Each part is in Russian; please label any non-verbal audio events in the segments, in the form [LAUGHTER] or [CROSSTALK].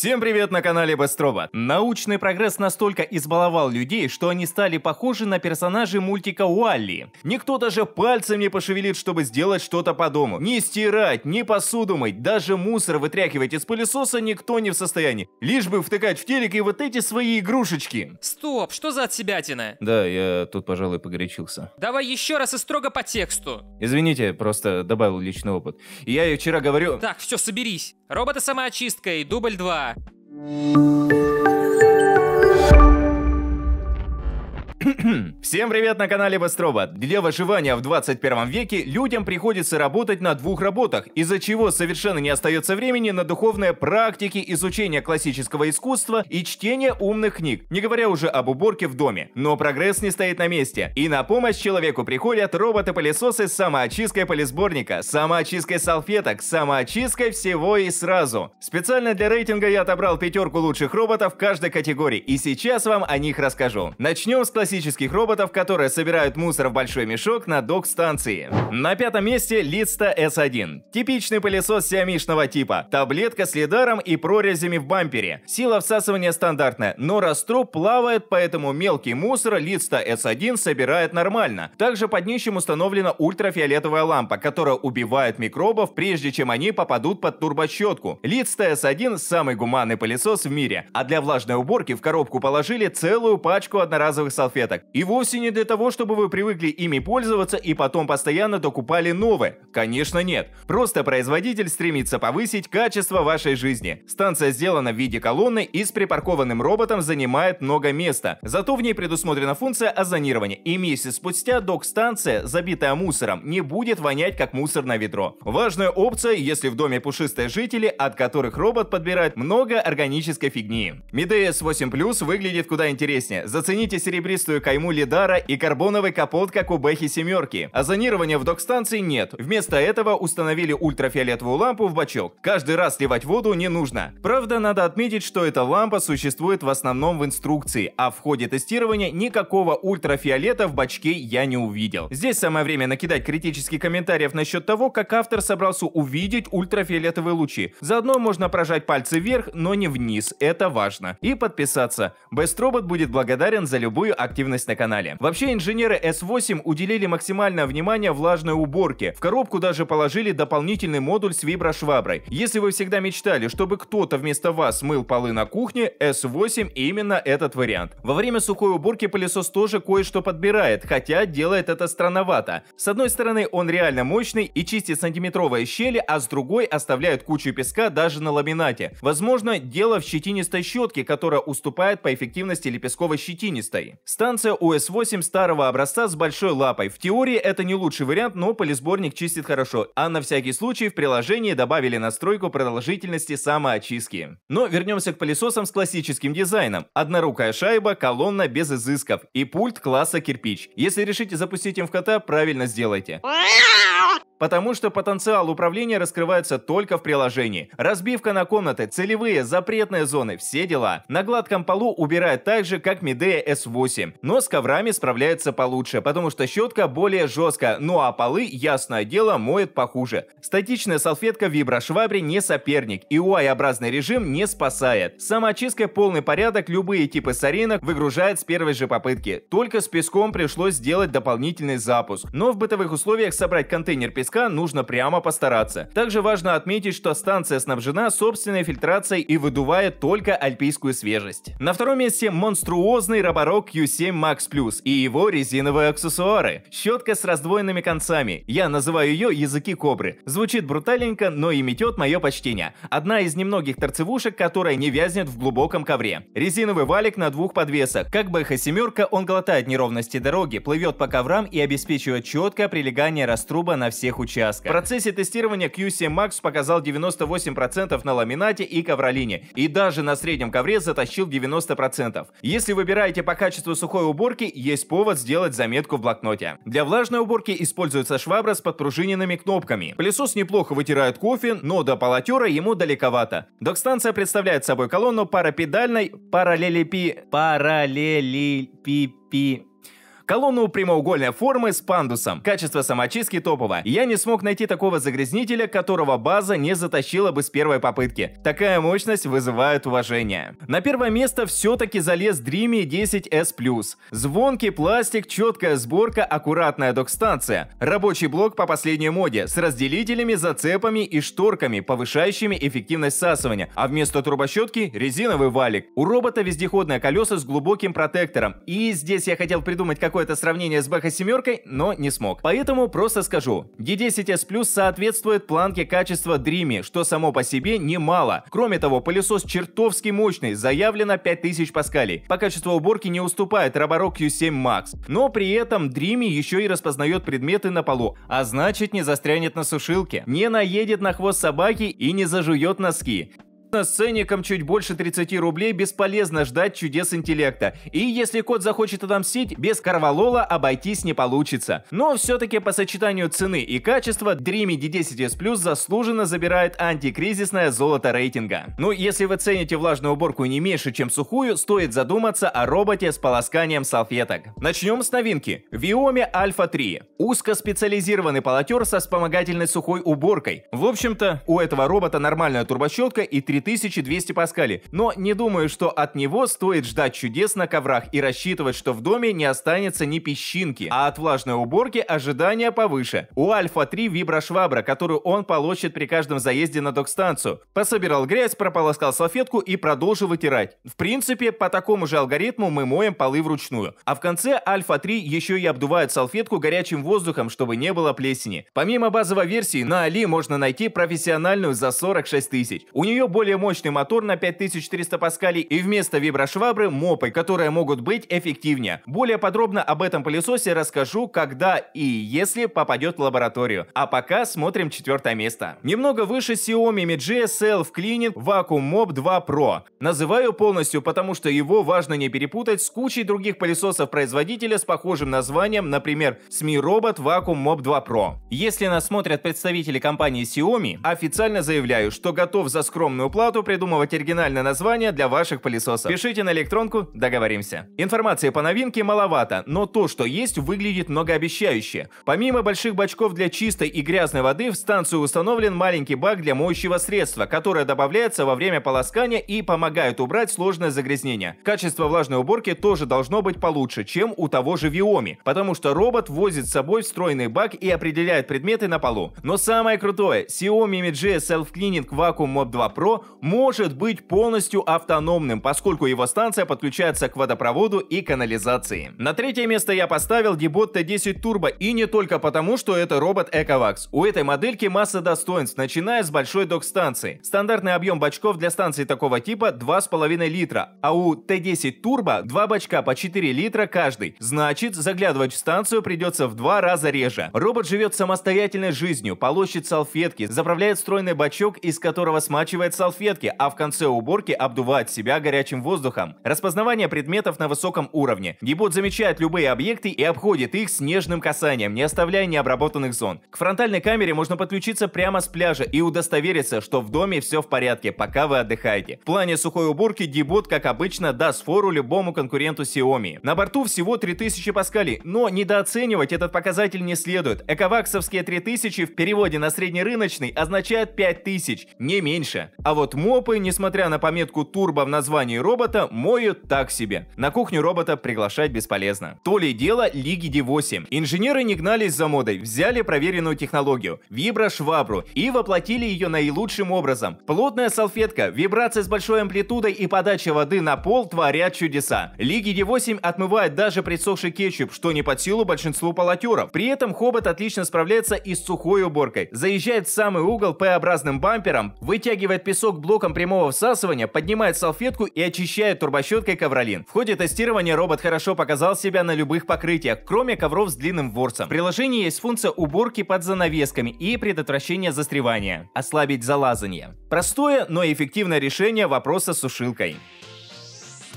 Всем привет на канале Быстробот. Научный прогресс настолько избаловал людей, что они стали похожи на персонажей мультика Уалли. Никто даже пальцем не пошевелит, чтобы сделать что-то по дому. Не стирать, не посуду мыть, даже мусор вытряхивать из пылесоса никто не в состоянии. Лишь бы втыкать в телек и вот эти свои игрушечки. Стоп, что за отсебятина? Да, я тут, пожалуй, погорячился. Давай еще раз и строго по тексту. Извините, просто добавил личный опыт. Я ей вчера говорю... Так, все, соберись. Робота самоочистка и дубль 2. Música [CLEARS THROAT] Всем привет на канале Вестробот. Для выживания в 21 веке людям приходится работать на двух работах, из-за чего совершенно не остается времени на духовные практики, изучение классического искусства и чтение умных книг, не говоря уже об уборке в доме. Но прогресс не стоит на месте. И на помощь человеку приходят роботы-пылесосы с самоочисткой полисборника, самоочисткой салфеток, самоочисткой всего и сразу. Специально для рейтинга я отобрал пятерку лучших роботов каждой категории, и сейчас вам о них расскажу. Начнем с классического автоматических роботов, которые собирают мусор в большой мешок на док-станции. На пятом месте Lidsta S1. Типичный пылесос сиамишного типа. Таблетка с лидаром и прорезями в бампере. Сила всасывания стандартная, но раструб плавает, поэтому мелкий мусор Lidsta S1 собирает нормально. Также под днищем установлена ультрафиолетовая лампа, которая убивает микробов, прежде чем они попадут под турбощетку. Lidsta S1 самый гуманный пылесос в мире, а для влажной уборки в коробку положили целую пачку одноразовых салфеток монеток. И вовсе не для того, чтобы вы привыкли ими пользоваться и потом постоянно докупали новые. Конечно нет. Просто производитель стремится повысить качество вашей жизни. Станция сделана в виде колонны и с припаркованным роботом занимает много места. Зато в ней предусмотрена функция озонирования. И месяц спустя док-станция, забитая мусором, не будет вонять как мусор на ведро. Важная опция, если в доме пушистые жители, от которых робот подбирает много органической фигни. Midea S8 Plus выглядит куда интереснее. Зацените серебристую стандартную кайму Лидара и карбоновый капот, как у Бэхи семерки. а Озонирования в док-станции нет. Вместо этого установили ультрафиолетовую лампу в бачок. Каждый раз сливать воду не нужно. Правда, надо отметить, что эта лампа существует в основном в инструкции, а в ходе тестирования никакого ультрафиолета в бачке я не увидел. Здесь самое время накидать критических комментариев насчет того, как автор собрался увидеть ультрафиолетовые лучи. Заодно можно прожать пальцы вверх, но не вниз, это важно. И подписаться. Бестробот будет благодарен за любую активность активность на канале. Вообще инженеры S8 уделили максимальное внимание влажной уборке. В коробку даже положили дополнительный модуль с виброшваброй. Если вы всегда мечтали, чтобы кто-то вместо вас мыл полы на кухне, S8 именно этот вариант. Во время сухой уборки пылесос тоже кое-что подбирает, хотя делает это странновато. С одной стороны, он реально мощный и чистит сантиметровые щели, а с другой оставляет кучу песка даже на ламинате. Возможно, дело в щетинистой щетке, которая уступает по эффективности лепестковой щетинистой. Станция станция ОС-8 старого образца с большой лапой. В теории это не лучший вариант, но полисборник чистит хорошо. А на всякий случай в приложении добавили настройку продолжительности самоочистки. Но вернемся к пылесосам с классическим дизайном. Однорукая шайба, колонна без изысков и пульт класса кирпич. Если решите запустить им в кота, правильно сделайте. Потому что потенциал управления раскрывается только в приложении. Разбивка на комнаты, целевые, запретные зоны, все дела. На гладком полу убирает так же, как Midea S8. Но с коврами справляется получше, потому что щетка более жесткая. ну а полы, ясное дело, моет похуже. Статичная салфетка в виброшвабре не соперник, и UI-образный режим не спасает. Самоочисткой полный порядок любые типы соринок выгружает с первой же попытки. Только с песком пришлось сделать дополнительный запуск. Но в бытовых условиях собрать контейнер песка песка нужно прямо постараться. Также важно отметить, что станция снабжена собственной фильтрацией и выдувает только альпийскую свежесть. На втором месте монструозный роборок u 7 Max Plus и его резиновые аксессуары. Щетка с раздвоенными концами. Я называю ее языки кобры. Звучит бруталенько, но и метет мое почтение. Одна из немногих торцевушек, которая не вязнет в глубоком ковре. Резиновый валик на двух подвесах. Как бх семерка, он глотает неровности дороги, плывет по коврам и обеспечивает четкое прилегание раструба на всех участка. В процессе тестирования QCM Max показал 98% на ламинате и ковролине, и даже на среднем ковре затащил 90%. Если выбираете по качеству сухой уборки, есть повод сделать заметку в блокноте. Для влажной уборки используется швабра с подпружиненными кнопками. Пылесос неплохо вытирает кофе, но до полотера ему далековато. Док-станция представляет собой колонну паропедальной параллелепи... параллелепи... Колонну прямоугольной формы с пандусом. Качество самочистки топовое. Я не смог найти такого загрязнителя, которого база не затащила бы с первой попытки. Такая мощность вызывает уважение. На первое место все-таки залез Dreamy 10S+. Звонкий пластик, четкая сборка, аккуратная док-станция. Рабочий блок по последней моде с разделителями, зацепами и шторками, повышающими эффективность всасывания. А вместо трубощетки резиновый валик. У робота вездеходные колеса с глубоким протектором. И здесь я хотел придумать какой какое-то сравнение с бэха-семеркой, но не смог. Поэтому просто скажу, G10S Plus соответствует планке качества Dreamy, что само по себе немало. Кроме того, пылесос чертовски мощный, заявлено 5000 паскалей. По качеству уборки не уступает Roborock Q7 Max, но при этом Dreamy еще и распознает предметы на полу, а значит не застрянет на сушилке, не наедет на хвост собаки и не зажует носки. На ценником чуть больше 30 рублей бесполезно ждать чудес интеллекта. И если кот захочет отомстить, без Карвалола обойтись не получится. Но все-таки по сочетанию цены и качества Dreamy D10S Plus заслуженно забирает антикризисное золото рейтинга. Ну, если вы цените влажную уборку не меньше, чем сухую, стоит задуматься о роботе с полосканием салфеток. Начнем с новинки. Viomi Alpha 3. Узкоспециализированный полотер со вспомогательной сухой уборкой. В общем-то, у этого робота нормальная турбощетка и 3 3200 паскали, Но не думаю, что от него стоит ждать чудес на коврах и рассчитывать, что в доме не останется ни песчинки. А от влажной уборки ожидания повыше. У Альфа-3 виброшвабра, которую он получит при каждом заезде на док-станцию. Пособирал грязь, прополоскал салфетку и продолжил вытирать. В принципе, по такому же алгоритму мы моем полы вручную. А в конце Альфа-3 еще и обдувает салфетку горячим воздухом, чтобы не было плесени. Помимо базовой версии, на Али можно найти профессиональную за 46 тысяч. У нее более более мощный мотор на 5400 паскалей и вместо виброшвабры мопы, которые могут быть эффективнее. Более подробно об этом пылесосе расскажу, когда и если попадет в лабораторию. А пока смотрим четвертое место. Немного выше Xiaomi Mi GSL в Cleaning Vacuum Mop 2 Pro. Называю полностью, потому что его важно не перепутать с кучей других пылесосов производителя с похожим названием, например, SMI Robot Vacuum Mop 2 Pro. Если нас смотрят представители компании Xiaomi, официально заявляю, что готов за скромную плату оплату, придумывать оригинальное название для ваших пылесосов. Пишите на электронку, договоримся. Информации по новинке маловато, но то, что есть, выглядит многообещающе. Помимо больших бачков для чистой и грязной воды, в станцию установлен маленький бак для моющего средства, которое добавляется во время полоскания и помогает убрать сложное загрязнение. Качество влажной уборки тоже должно быть получше, чем у того же Виоми, потому что робот возит с собой встроенный бак и определяет предметы на полу. Но самое крутое, Xiaomi Mi GS Self Cleaning Vacuum Mob 2 Pro может быть полностью автономным, поскольку его станция подключается к водопроводу и канализации. На третье место я поставил Debot T10 Turbo и не только потому, что это робот EcoVax. У этой модельки масса достоинств, начиная с большой док-станции. Стандартный объем бачков для станции такого типа 2,5 литра, а у T10 Turbo два бачка по 4 литра каждый. Значит, заглядывать в станцию придется в два раза реже. Робот живет самостоятельной жизнью, полощет салфетки, заправляет стройный бачок, из которого смачивает салфетки салфетки, а в конце уборки обдувать себя горячим воздухом. Распознавание предметов на высоком уровне. Гибот замечает любые объекты и обходит их с нежным касанием, не оставляя необработанных зон. К фронтальной камере можно подключиться прямо с пляжа и удостовериться, что в доме все в порядке, пока вы отдыхаете. В плане сухой уборки Гибот, как обычно, даст фору любому конкуренту Xiaomi. На борту всего 3000 паскалей, но недооценивать этот показатель не следует. Эковаксовские 3000 в переводе на среднерыночный означают 5000, не меньше. А вот вот мопы, несмотря на пометку «Турбо» в названии робота, моют так себе. На кухню робота приглашать бесполезно. То ли дело Лиги D8. Инженеры не гнались за модой, взяли проверенную технологию – виброшвабру и воплотили ее наилучшим образом. Плотная салфетка, вибрация с большой амплитудой и подача воды на пол творят чудеса. Лиги D8 отмывает даже присохший кетчуп, что не под силу большинству полотеров. При этом Хобот отлично справляется и с сухой уборкой. Заезжает в самый угол П-образным бампером, вытягивает песок сок блоком прямого всасывания, поднимает салфетку и очищает турбощеткой ковролин. В ходе тестирования робот хорошо показал себя на любых покрытиях, кроме ковров с длинным ворсом. В приложении есть функция уборки под занавесками и предотвращения застревания. Ослабить залазание. Простое, но эффективное решение вопроса с сушилкой.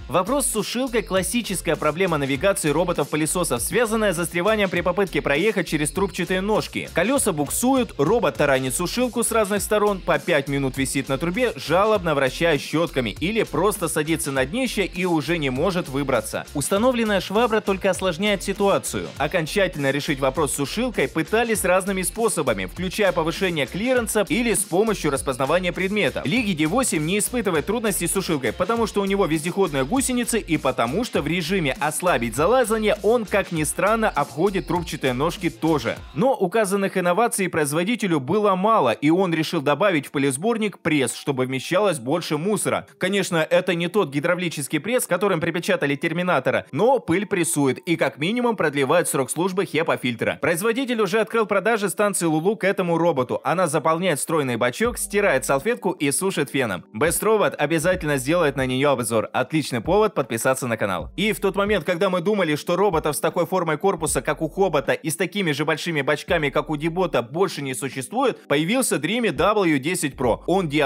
Вопрос с сушилкой – классическая проблема навигации роботов-пылесосов, связанная с застреванием при попытке проехать через трубчатые ножки. Колеса буксуют, робот таранит сушилку с разных сторон, по 5 минут висит на трубе, жалобно вращая щетками или просто садится на днище и уже не может выбраться. Установленная швабра только осложняет ситуацию. Окончательно решить вопрос с сушилкой пытались разными способами, включая повышение клиренса или с помощью распознавания предметов. Лиги D8 не испытывает трудностей с сушилкой, потому что у него вездеходная гусеницы и потому, что в режиме ослабить залазание он, как ни странно, обходит трубчатые ножки тоже. Но указанных инноваций производителю было мало, и он решил добавить в полисборник пресс, чтобы вмещалось больше мусора. Конечно, это не тот гидравлический пресс, которым припечатали терминатора, но пыль прессует и как минимум продлевает срок службы хепа-фильтра. Производитель уже открыл продажи станции Лулу к этому роботу. Она заполняет стройный бачок, стирает салфетку и сушит феном. Бестровод обязательно сделает на нее обзор. отлично повод подписаться на канал. И в тот момент, когда мы думали, что роботов с такой формой корпуса, как у Хобота, и с такими же большими бачками, как у Дебота, больше не существует, появился Dreamy W10 Pro. Он d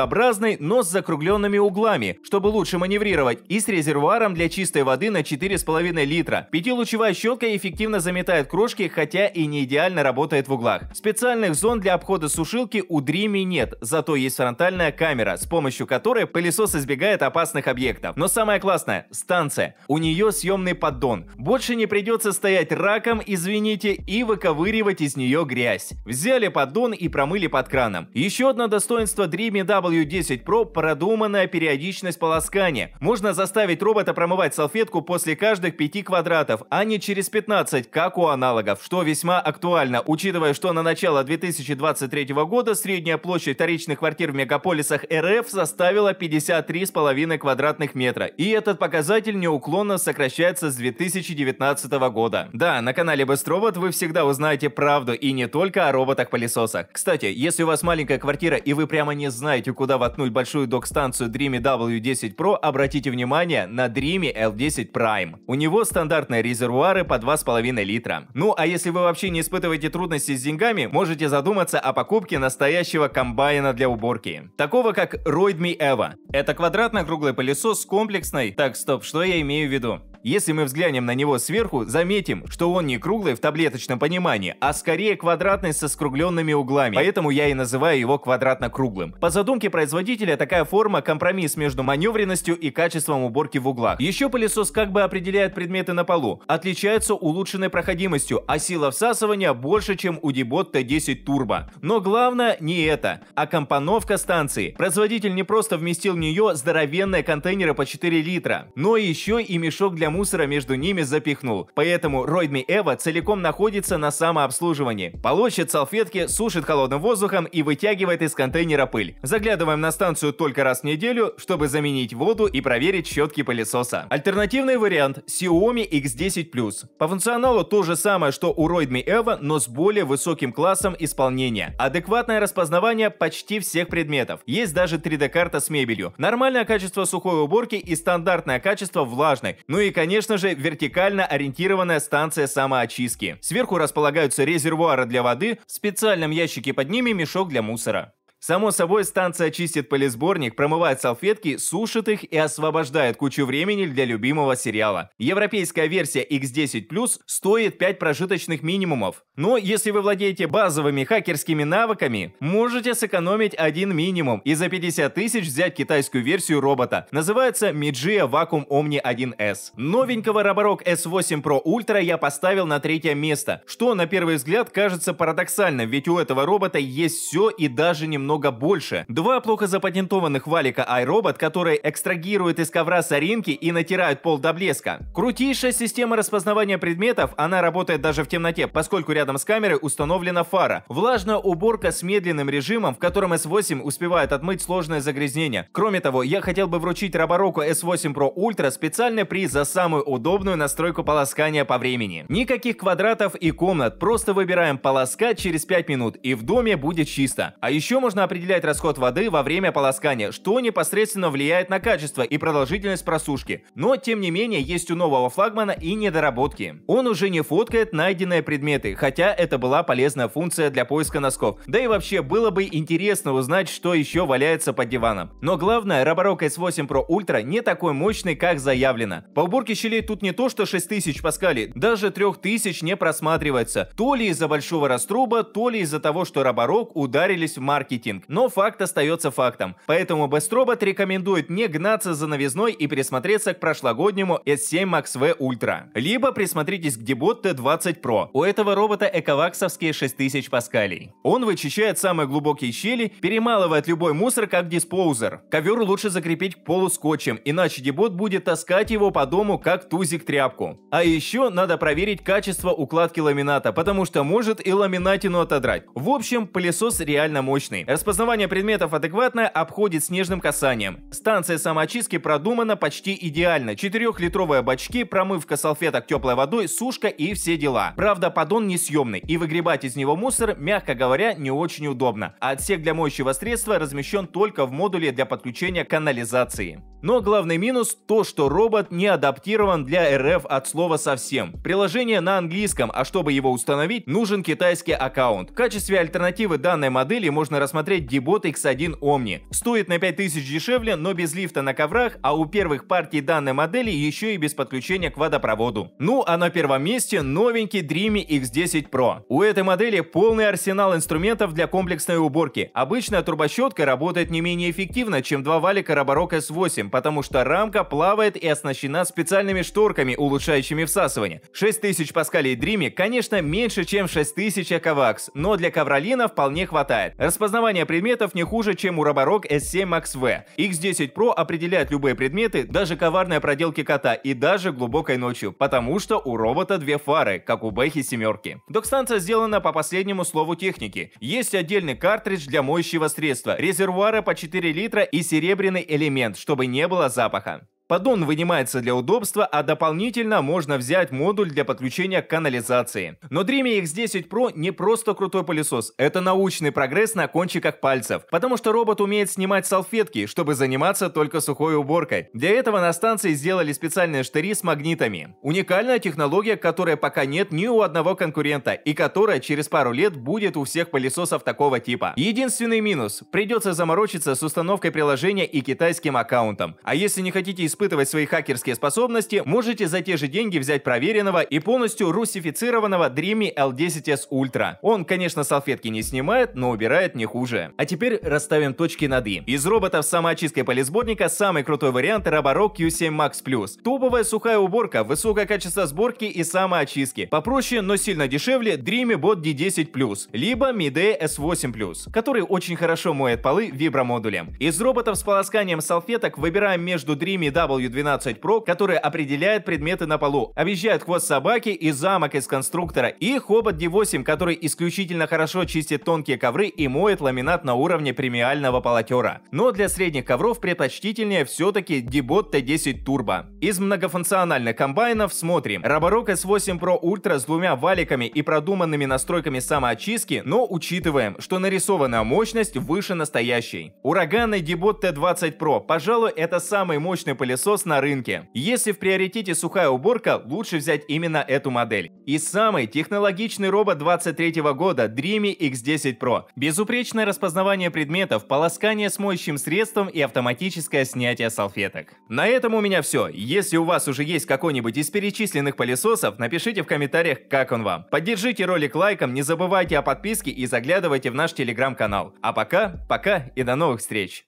но с закругленными углами, чтобы лучше маневрировать, и с резервуаром для чистой воды на 4,5 литра. Пятилучевая щетка эффективно заметает крошки, хотя и не идеально работает в углах. Специальных зон для обхода сушилки у Dreamy нет, зато есть фронтальная камера, с помощью которой пылесос избегает опасных объектов. Но самое классное классно. Станция. У нее съемный поддон. Больше не придется стоять раком, извините, и выковыривать из нее грязь. Взяли поддон и промыли под краном. Еще одно достоинство Dreamy W10 Pro – продуманная периодичность полоскания. Можно заставить робота промывать салфетку после каждых 5 квадратов, а не через 15, как у аналогов, что весьма актуально, учитывая, что на начало 2023 года средняя площадь вторичных квартир в мегаполисах РФ составила 53,5 квадратных метра. И это этот показатель неуклонно сокращается с 2019 года. Да, на канале Бестробот вы всегда узнаете правду и не только о роботах-пылесосах. Кстати, если у вас маленькая квартира и вы прямо не знаете, куда воткнуть большую док-станцию Dreamy W10 Pro, обратите внимание на Dreamy L10 Prime. У него стандартные резервуары по 2,5 литра. Ну а если вы вообще не испытываете трудности с деньгами, можете задуматься о покупке настоящего комбайна для уборки. Такого как Roidme Eva. Это квадратно-круглый пылесос с комплексной, так так, стоп, что я имею в виду? Если мы взглянем на него сверху, заметим, что он не круглый в таблеточном понимании, а скорее квадратный со скругленными углами, поэтому я и называю его квадратно-круглым. По задумке производителя, такая форма – компромисс между маневренностью и качеством уборки в углах. Еще пылесос как бы определяет предметы на полу, отличается улучшенной проходимостью, а сила всасывания больше, чем у Debot T10 Turbo. Но главное не это, а компоновка станции. Производитель не просто вместил в нее здоровенные контейнеры по 4 литра, но еще и мешок для для мусора между ними запихнул. Поэтому Ройдми Эва целиком находится на самообслуживании. Получит салфетки, сушит холодным воздухом и вытягивает из контейнера пыль. Заглядываем на станцию только раз в неделю, чтобы заменить воду и проверить щетки пылесоса. Альтернативный вариант Xiaomi X10 Plus. По функционалу то же самое, что у Roidmi Evo, но с более высоким классом исполнения. Адекватное распознавание почти всех предметов. Есть даже 3D-карта с мебелью. Нормальное качество сухой уборки и стандартное качество влажной. Ну и конечно же, вертикально ориентированная станция самоочистки. Сверху располагаются резервуары для воды, в специальном ящике под ними мешок для мусора. Само собой, станция чистит полисборник, промывает салфетки, сушит их и освобождает кучу времени для любимого сериала. Европейская версия X10 Plus стоит 5 прожиточных минимумов. Но если вы владеете базовыми хакерскими навыками, можете сэкономить один минимум и за 50 тысяч взять китайскую версию робота. Называется Mijia Vacuum Omni 1S. Новенького Roborock S8 Pro Ultra я поставил на третье место, что на первый взгляд кажется парадоксальным, ведь у этого робота есть все и даже немного намного больше. Два плохо запатентованных валика iRobot, которые экстрагируют из ковра соринки и натирают пол до блеска. Крутейшая система распознавания предметов, она работает даже в темноте, поскольку рядом с камерой установлена фара. Влажная уборка с медленным режимом, в котором S8 успевает отмыть сложное загрязнение. Кроме того, я хотел бы вручить Робороку S8 Pro Ultra специальный приз за самую удобную настройку полоскания по времени. Никаких квадратов и комнат, просто выбираем полоскать через 5 минут и в доме будет чисто. А еще можно можно определять расход воды во время полоскания, что непосредственно влияет на качество и продолжительность просушки. Но, тем не менее, есть у нового флагмана и недоработки. Он уже не фоткает найденные предметы, хотя это была полезная функция для поиска носков. Да и вообще, было бы интересно узнать, что еще валяется под диваном. Но главное, Roborock S8 Pro Ultra не такой мощный, как заявлено. По уборке щелей тут не то, что 6000 паскалей, даже 3000 не просматривается. То ли из-за большого раструба, то ли из-за того, что Roborock ударились в маркете рейтинг, но факт остается фактом. Поэтому Bestrobot рекомендует не гнаться за новизной и присмотреться к прошлогоднему S7 Max-V Ultra. Либо присмотритесь к Debot T20 Pro. У этого робота эковаксовские 6000 паскалей. Он вычищает самые глубокие щели, перемалывает любой мусор как диспоузер. Ковер лучше закрепить к полу скотчем, иначе Debot будет таскать его по дому как тузик тряпку. А еще надо проверить качество укладки ламината, потому что может и ламинатину отодрать. В общем, пылесос реально мощный. Распознавание предметов адекватное, обходит снежным касанием. Станция самоочистки продумана почти идеально. Четырехлитровые бачки, промывка салфеток теплой водой, сушка и все дела. Правда, поддон несъемный, и выгребать из него мусор, мягко говоря, не очень удобно. А отсек для моющего средства размещен только в модуле для подключения канализации. Но главный минус то, что робот не адаптирован для РФ от слова совсем. Приложение на английском, а чтобы его установить, нужен китайский аккаунт. В качестве альтернативы данной модели можно рассмотреть Debot X1 Omni. Стоит на 5000 дешевле, но без лифта на коврах, а у первых партий данной модели еще и без подключения к водопроводу. Ну а на первом месте новенький Dreamy X10 Pro. У этой модели полный арсенал инструментов для комплексной уборки. Обычная трубощетка работает не менее эффективно, чем два валика Roborock S8, потому что рамка плавает и оснащена специальными шторками, улучшающими всасывание. 6000 паскалей Дриме, конечно, меньше, чем 6000 Эковакс, но для ковролина вполне хватает. Распознавание предметов не хуже, чем у Roborock S7 Max V. X10 Pro определяет любые предметы, даже коварные проделки кота и даже глубокой ночью, потому что у робота две фары, как у Бэхи семерки. Док-станция сделана по последнему слову техники. Есть отдельный картридж для моющего средства, резервуара по 4 литра и серебряный элемент, чтобы не не было запаха. Поддон вынимается для удобства, а дополнительно можно взять модуль для подключения к канализации. Но Dreamy X10 Pro не просто крутой пылесос, это научный прогресс на кончиках пальцев, потому что робот умеет снимать салфетки, чтобы заниматься только сухой уборкой. Для этого на станции сделали специальные штыри с магнитами. Уникальная технология, которая пока нет ни у одного конкурента и которая через пару лет будет у всех пылесосов такого типа. Единственный минус – придется заморочиться с установкой приложения и китайским аккаунтом. А если не хотите использовать испытывать свои хакерские способности, можете за те же деньги взять проверенного и полностью русифицированного Dreamy L10S Ultra. Он, конечно, салфетки не снимает, но убирает не хуже. А теперь расставим точки над «и». Из роботов с самоочисткой полисборника самый крутой вариант Roborock Q7 Max Plus. Топовая сухая уборка, высокое качество сборки и самоочистки. Попроще, но сильно дешевле Dreamy Bot D10 Plus, либо Midea S8 Plus, который очень хорошо моет полы вибромодулем. Из роботов с полосканием салфеток выбираем между Dreamy W W12 Pro, который определяет предметы на полу. Объезжает хвост собаки и замок из конструктора. И хобот D8, который исключительно хорошо чистит тонкие ковры и моет ламинат на уровне премиального полотера. Но для средних ковров предпочтительнее все-таки D-Bot T10 Turbo. Из многофункциональных комбайнов смотрим. Roborock S8 Pro Ultra с двумя валиками и продуманными настройками самоочистки, но учитываем, что нарисованная мощность выше настоящей. Ураганный D-Bot T20 Pro, пожалуй, это самый мощный пылесос пылесос на рынке. Если в приоритете сухая уборка, лучше взять именно эту модель. И самый технологичный робот 23 года Dreamy X10 Pro. Безупречное распознавание предметов, полоскание с моющим средством и автоматическое снятие салфеток. На этом у меня все. Если у вас уже есть какой-нибудь из перечисленных пылесосов, напишите в комментариях, как он вам. Поддержите ролик лайком, не забывайте о подписке и заглядывайте в наш телеграм-канал. А пока, пока и до новых встреч!